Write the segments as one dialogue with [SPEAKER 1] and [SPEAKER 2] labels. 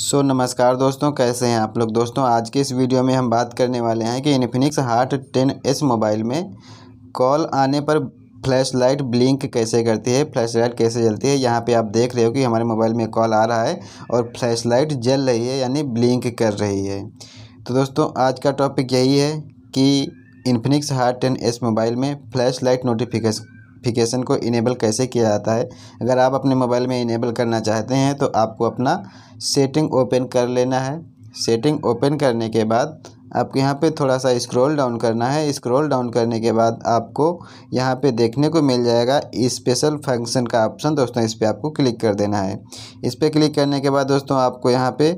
[SPEAKER 1] सो so, नमस्कार दोस्तों कैसे हैं आप लोग दोस्तों आज के इस वीडियो में हम बात करने वाले हैं कि Infinix Hot ten S mobile में कॉल आने पर फ्लैश लाइट ब्लिंक कैसे करती है फ्लैश लाइट कैसे जलती है यहाँ पे आप देख रहे हो कि हमारे मोबाइल में कॉल आ रहा है और फ्लैश लाइट जल रही है यानी ब्लिंक कर रही है तो दोस्तों आज का टॉपिक यही है कि Infinix Hot ten S mobile में फ्लैश लाइट नोटिफिकेशन नोटिफिकेशन को इनेबल कैसे किया जाता है अगर आप अपने मोबाइल में इनेबल करना चाहते हैं तो आपको अपना सेटिंग ओपन कर लेना है सेटिंग ओपन करने के बाद आपको यहाँ पे थोड़ा सा स्क्रॉल डाउन करना है स्क्रॉल डाउन करने के बाद आपको यहाँ पे देखने को मिल जाएगा स्पेशल फंक्शन का ऑप्शन दोस्तों इस पर आपको क्लिक कर देना है इस पर क्लिक करने के बाद दोस्तों आपको यहाँ पे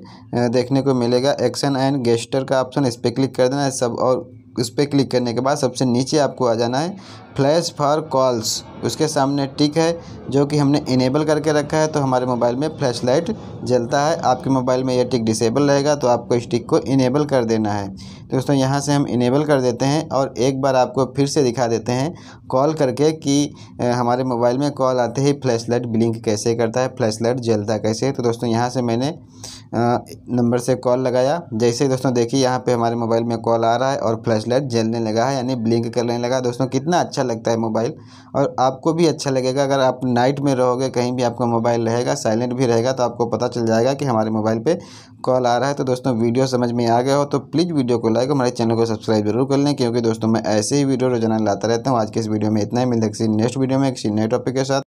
[SPEAKER 1] देखने को मिलेगा एक्शन एंड गेस्टर का ऑप्शन इस पर क्लिक कर देना है सब और उस पर क्लिक करने के बाद सबसे नीचे आपको आ जाना है फ्लैश फॉर कॉल्स उसके सामने टिक है जो कि हमने इनेबल करके रखा है तो हमारे मोबाइल में फ्लैश लाइट जलता है आपके मोबाइल में यह टिक डिसेबल रहेगा तो आपको इस टिक को इनेबल कर देना है तो दोस्तों यहाँ से हम इनेबल कर देते हैं और एक बार आपको फिर से दिखा देते हैं कॉल करके कि हमारे मोबाइल में कॉल आते ही फ्लैश लाइट ब्लिंक कैसे करता है फ्लैश लाइट जलता कैसे तो दोस्तों यहाँ से मैंने नंबर से कॉल लगाया जैसे दोस्तों देखिए यहाँ पर हमारे मोबाइल में कॉल आ रहा है और फ्लैश फ्लैश लाइट जलने लगा है यानी ब्लिंक करने लगा दोस्तों कितना अच्छा लगता है मोबाइल और आपको भी अच्छा लगेगा अगर आप नाइट में रहोगे कहीं भी आपका मोबाइल रहेगा साइलेंट भी रहेगा तो आपको पता चल जाएगा कि हमारे मोबाइल पर कॉल आ रहा है तो दोस्तों वीडियो समझ में आ गया हो तो प्लीज़ वीडियो को लाइक हमारे चैनल को सब्सक्राइब जरूर कर लें क्योंकि दोस्तों मैं ऐसे ही वीडियो रोजाना लाता रहता हूँ आज के इस वीडियो में इतना ही मिल किसी नेक्स्ट वीडियो में किसी नए टॉपिक के साथ